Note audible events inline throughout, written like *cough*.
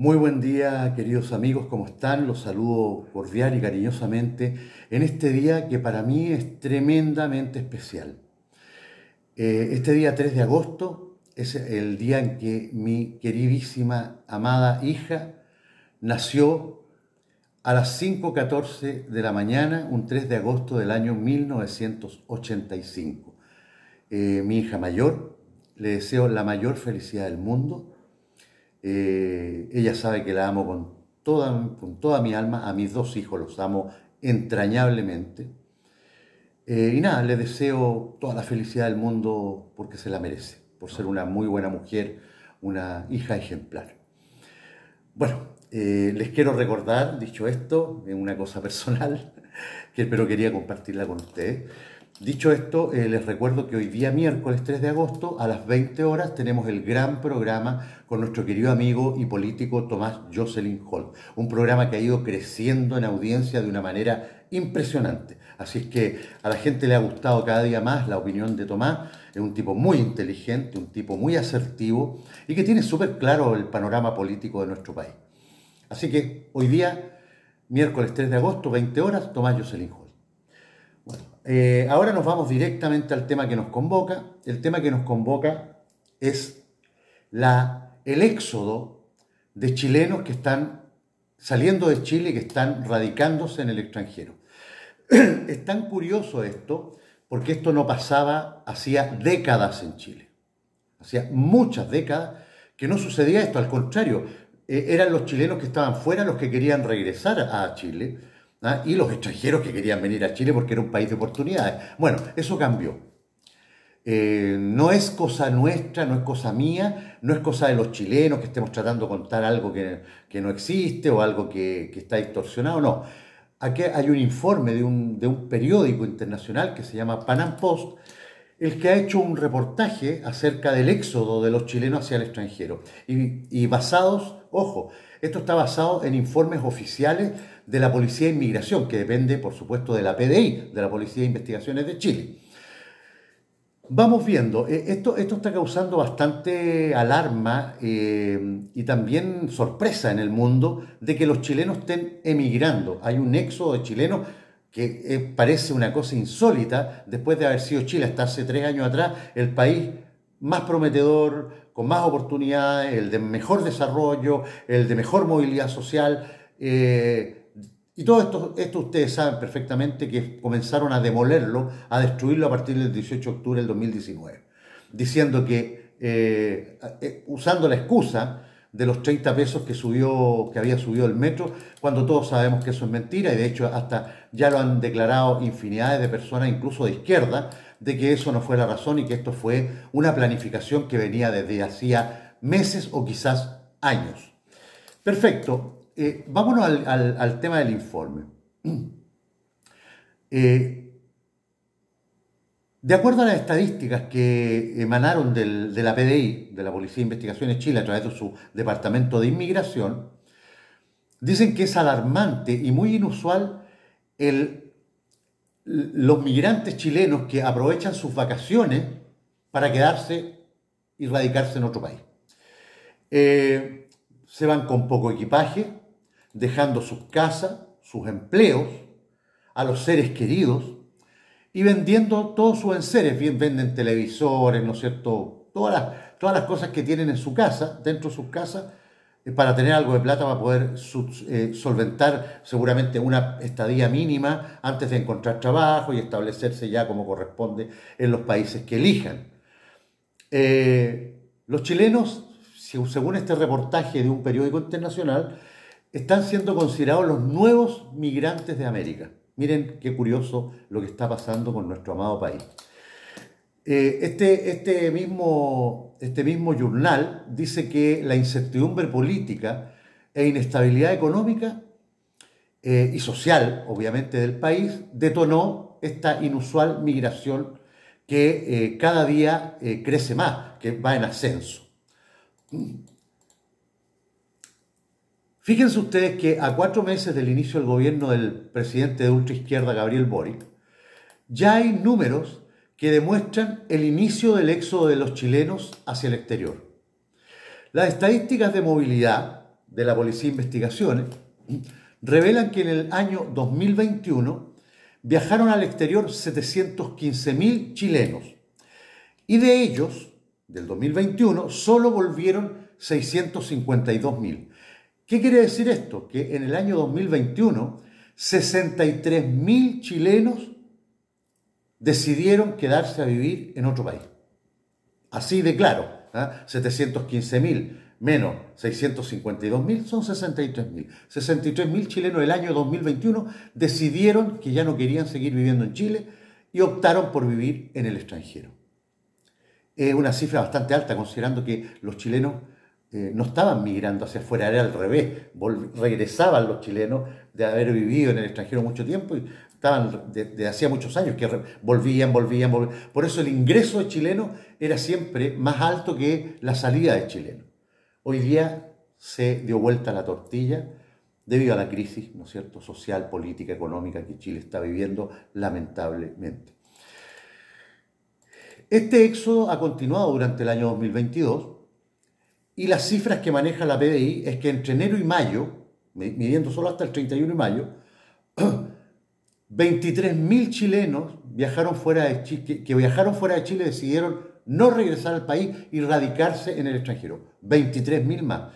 Muy buen día, queridos amigos, ¿cómo están? Los saludo cordial y cariñosamente en este día que para mí es tremendamente especial. Eh, este día 3 de agosto es el día en que mi queridísima, amada hija nació a las 5.14 de la mañana, un 3 de agosto del año 1985. Eh, mi hija mayor, le deseo la mayor felicidad del mundo eh, ella sabe que la amo con toda, con toda mi alma, a mis dos hijos los amo entrañablemente. Eh, y nada, le deseo toda la felicidad del mundo porque se la merece, por ser una muy buena mujer, una hija ejemplar. Bueno, eh, les quiero recordar, dicho esto, es una cosa *laughs* personal, que espero quería compartirla con ustedes. Dicho esto, eh, les recuerdo que hoy día miércoles 3 de agosto a las 20 horas tenemos el gran programa con nuestro querido amigo y político Tomás Jocelyn Hall. Un programa que ha ido creciendo en audiencia de una manera impresionante. Así es que a la gente le ha gustado cada día más la opinión de Tomás. Es un tipo muy inteligente, un tipo muy asertivo y que tiene súper claro el panorama político de nuestro país. Así que hoy día, miércoles 3 de agosto, 20 horas, Tomás Jocelyn Hall. Eh, ahora nos vamos directamente al tema que nos convoca. El tema que nos convoca es la, el éxodo de chilenos que están saliendo de Chile, que están radicándose en el extranjero. *clears throat* es tan curioso esto, porque esto no pasaba hacía décadas en Chile. Hacía muchas décadas que no sucedía esto, al contrario, eh, eran los chilenos que estaban fuera los que querían regresar a Chile ¿Ah? y los extranjeros que querían venir a Chile porque era un país de oportunidades. Bueno, eso cambió. Eh, no es cosa nuestra, no es cosa mía, no es cosa de los chilenos que estemos tratando de contar algo que, no existe o algo que, está distorsionado, no. Aquí hay un informe de un, periódico internacional que se llama Panam Post, el que ha hecho un reportaje acerca del éxodo de los chilenos hacia el extranjero y basados Ojo, esto está basado en informes oficiales de la Policía de Inmigración, que depende, por supuesto, de la PDI, de la Policía de Investigaciones de Chile. Vamos viendo, eh, esto, esto está causando bastante alarma eh, y también sorpresa en el mundo de que los chilenos estén emigrando. Hay un éxodo de chilenos que eh, parece una cosa insólita después de haber sido Chile hasta hace tres años atrás el país más prometedor, con más oportunidades, el de mejor desarrollo, el de mejor movilidad social. Eh, y todo esto, esto ustedes saben perfectamente que comenzaron a demolerlo, a destruirlo a partir del 18 de octubre del 2019, diciendo que, eh, eh, usando la excusa de los 30 pesos que, subió, que había subido el metro, cuando todos sabemos que eso es mentira y de hecho hasta ya lo han declarado infinidades de personas, incluso de izquierda, de que eso no fue la razón y que esto fue una planificación que venía desde hacía meses o quizás años. Perfecto, eh, vámonos al, tema del informe. *clears throat* Eh, de acuerdo a las estadísticas que emanaron de la PDI, de la Policía de Investigaciones Chile, a través de su Departamento de Inmigración, dicen que es alarmante y muy inusual los migrantes chilenos que aprovechan sus vacaciones para quedarse y radicarse en otro país. Eh, se van con poco equipaje, dejando sus casas, sus empleos, a los seres queridos y vendiendo todos sus enseres, bien venden televisores, ¿no es cierto? Todas las, todas las cosas que tienen en su casa, dentro de sus casas, eh, para tener algo de plata para poder eh, solventar seguramente una estadía mínima antes de encontrar trabajo y establecerse ya como corresponde en los países que elijan. Eh, los chilenos, según este reportaje de un periódico internacional, están siendo considerados los nuevos migrantes de América. Miren qué curioso lo que está pasando con nuestro amado país. Eh, este, este, mismo, este mismo journal dice que la incertidumbre política e inestabilidad económica eh, y social, obviamente, del país detonó esta inusual migración que eh, cada día crece más, que va en ascenso. Fíjense ustedes que a cuatro meses del inicio del gobierno del presidente de ultra izquierda Gabriel Boric, ya hay números que demuestran el inicio del éxodo de los chilenos hacia el exterior. Las estadísticas de movilidad de la Policía de Investigaciones revelan que en el año 2021 viajaron al exterior 715.000 chilenos y de ellos, del 2021, solo volvieron 652.000. ¿Qué quiere decir esto? Que en el año 2021, 63 mil chilenos decidieron quedarse a vivir en otro país. Así de claro, 715.000 ¿ah? mil menos 652 mil son 63 mil. 63 mil chilenos el año 2021 decidieron que ya no querían seguir viviendo en Chile y optaron por vivir en el extranjero. Es una cifra bastante alta considerando que los chilenos eh, no estaban migrando hacia afuera, era al revés. regresaban los chilenos de haber vivido en el extranjero mucho tiempo y estaban de, hacía muchos años que volvían, volvían, volvían. Por eso el ingreso de chilenos era siempre más alto que la salida de chilenos. Hoy día se dio vuelta la tortilla debido a la crisis ¿no cierto? social, política, económica que Chile está viviendo, lamentablemente. Este éxodo ha continuado durante el año 2022 y las cifras que maneja la PDI es que entre enero y mayo, midiendo solo hasta el 31 de mayo, 23.000 *clears throat* chilenos viajaron fuera de que, viajaron fuera de Chile decidieron no regresar al país y radicarse en el extranjero. 23.000 más.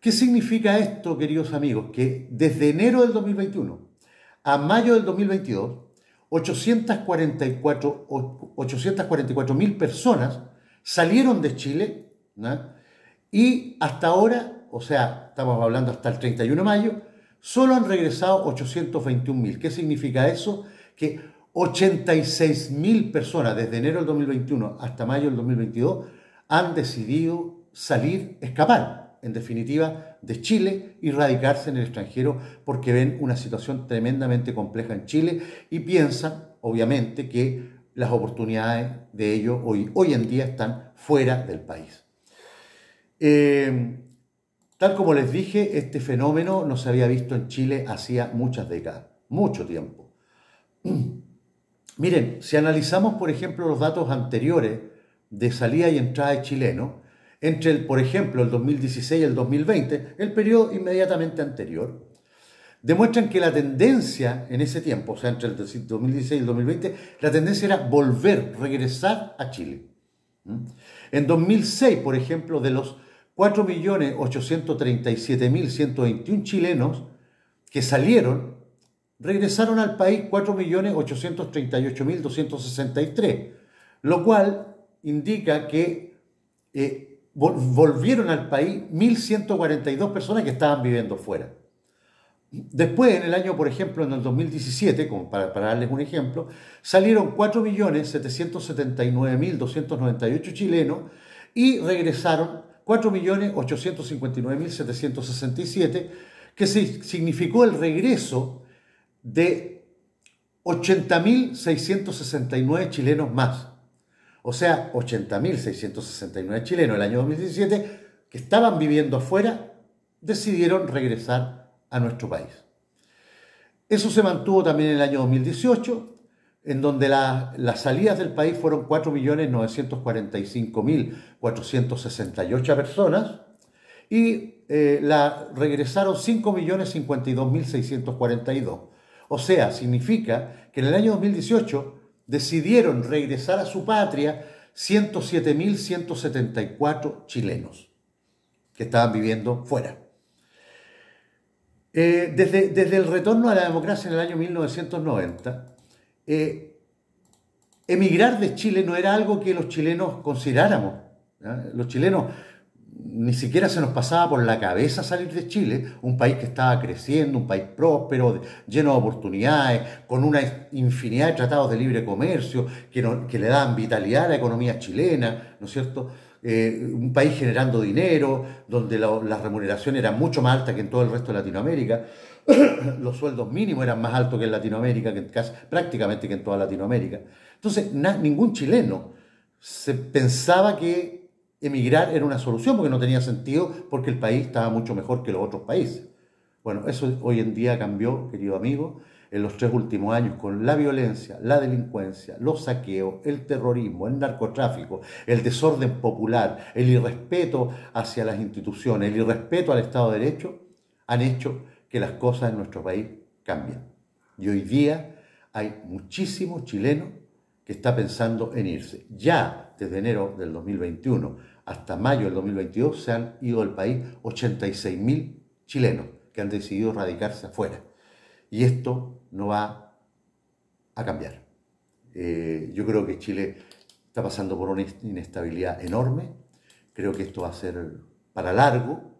¿Qué significa esto, queridos amigos? Que desde enero del 2021 a mayo del 2022, 844 personas salieron de Chile y hasta ahora, o sea, estamos hablando hasta el 31 de mayo, solo han regresado 821 mil. ¿Qué significa eso? Que 86 mil personas desde enero del 2021 hasta mayo del 2022 han decidido salir, escapar, en definitiva, de Chile y radicarse en el extranjero porque ven una situación tremendamente compleja en Chile y piensan, obviamente, que las oportunidades de ellos hoy, hoy en día están fuera del país. Eh, tal como les dije, este fenómeno no se había visto en Chile hacía muchas décadas, mucho tiempo. *clears throat* Miren, si analizamos, por ejemplo, los datos anteriores de salida y entrada de chilenos entre, el, por ejemplo, el 2016 y el 2020, el periodo inmediatamente anterior, demuestran que la tendencia en ese tiempo, o sea, entre el 2016 y el 2020, la tendencia era volver, regresar a Chile. ¿Mm? En 2006, por ejemplo, de los 4.837.121 chilenos que salieron regresaron al país 4.838.263, lo cual indica que eh, volvieron al país 1.142 personas que estaban viviendo fuera. Después, en el año, por ejemplo, en el 2017, como para darles un ejemplo, salieron 4.779.298 chilenos y regresaron 4.859.767, que significó el regreso de 80.669 chilenos más. O sea, 80.669 chilenos el año 2017 que estaban viviendo afuera decidieron regresar a nuestro país. Eso se mantuvo también en el año 2018, en donde las salidas del país fueron 4.945.468 personas y eh, la regresaron 5.052.642. O sea, significa que en el año 2018 decidieron regresar a su patria 107.174 chilenos que estaban viviendo fuera. Eh, desde, desde el retorno a la democracia en el año 1990, eh, emigrar de Chile no era algo que los chilenos consideráramos. Los chilenos ni siquiera se nos pasaba por la cabeza salir de Chile, un país que estaba creciendo, un país próspero, lleno de oportunidades, con una infinidad de tratados de libre comercio que, que le dan vitalidad a la economía chilena, ¿no es cierto? Eh, un país generando dinero, donde las remuneraciones eran mucho más altas que en todo el resto de Latinoamérica, *coughs* los sueldos mínimos eran más altos que en Latinoamérica, prácticamente que en toda Latinoamérica. Entonces, ningún chileno se pensaba que emigrar era una solución porque no tenía sentido, porque el país estaba mucho mejor que los otros países. Bueno, eso hoy en día cambió, querido amigo en los tres últimos años con la violencia, la delincuencia, los saqueos, el terrorismo, el narcotráfico, el desorden popular, el irrespeto hacia las instituciones, el irrespeto al Estado de Derecho, han hecho que las cosas en nuestro país cambien. Y hoy día hay muchísimos chilenos que está pensando en irse. Ya desde enero del 2021 hasta mayo del 2022 se han ido del país 86.000 chilenos que han decidido radicarse afuera. Y esto no va a cambiar. Eh, yo creo que Chile está pasando por una inestabilidad enorme. Creo que esto va a ser para largo,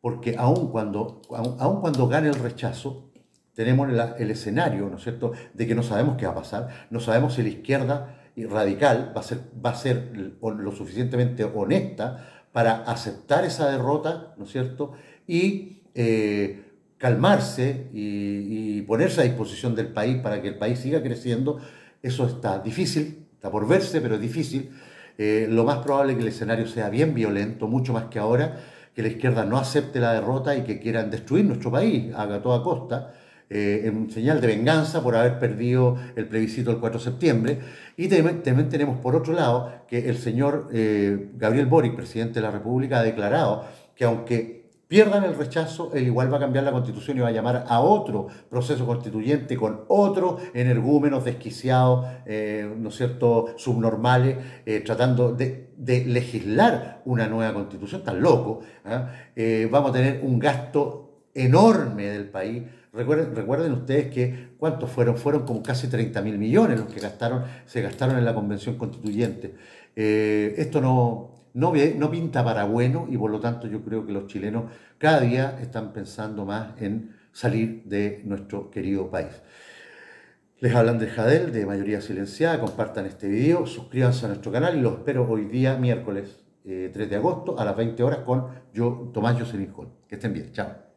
porque aun cuando, cuando gane el rechazo, tenemos el, escenario, ¿no es cierto?, de que no sabemos qué va a pasar, no sabemos si la izquierda radical va a ser, va a ser lo suficientemente honesta para aceptar esa derrota, ¿no es cierto?, y eh, calmarse y, ponerse a disposición del país para que el país siga creciendo, eso está difícil, está por verse, pero es difícil. Eh, lo más probable es que el escenario sea bien violento, mucho más que ahora, que la izquierda no acepte la derrota y que quieran destruir nuestro país a toda costa. Eh, en señal de venganza por haber perdido el plebiscito el 4 de septiembre. Y también, tenemos por otro lado que el señor eh, Gabriel Boric, presidente de la República, ha declarado que aunque pierdan el rechazo, él igual va a cambiar la constitución y va a llamar a otro proceso constituyente con otros energúmenos desquiciados, eh, ¿no es cierto?, subnormales, eh, tratando de, legislar una nueva constitución, tan loco. ¿ah? Eh, vamos a tener un gasto enorme del país. Recuerden, ustedes que, ¿cuántos fueron? Fueron como casi 30 mil millones los que gastaron, se gastaron en la convención constituyente. esto no, no, no pinta para bueno y por lo tanto yo creo que los chilenos cada día están pensando más en salir de nuestro querido país. Les hablan de Jadel, de mayoría silenciada, compartan este video, suscríbanse a nuestro canal y los espero hoy día, miércoles 3 eh, de agosto, a las 20 horas con yo, Tomás Jocelyn Que estén bien, chao.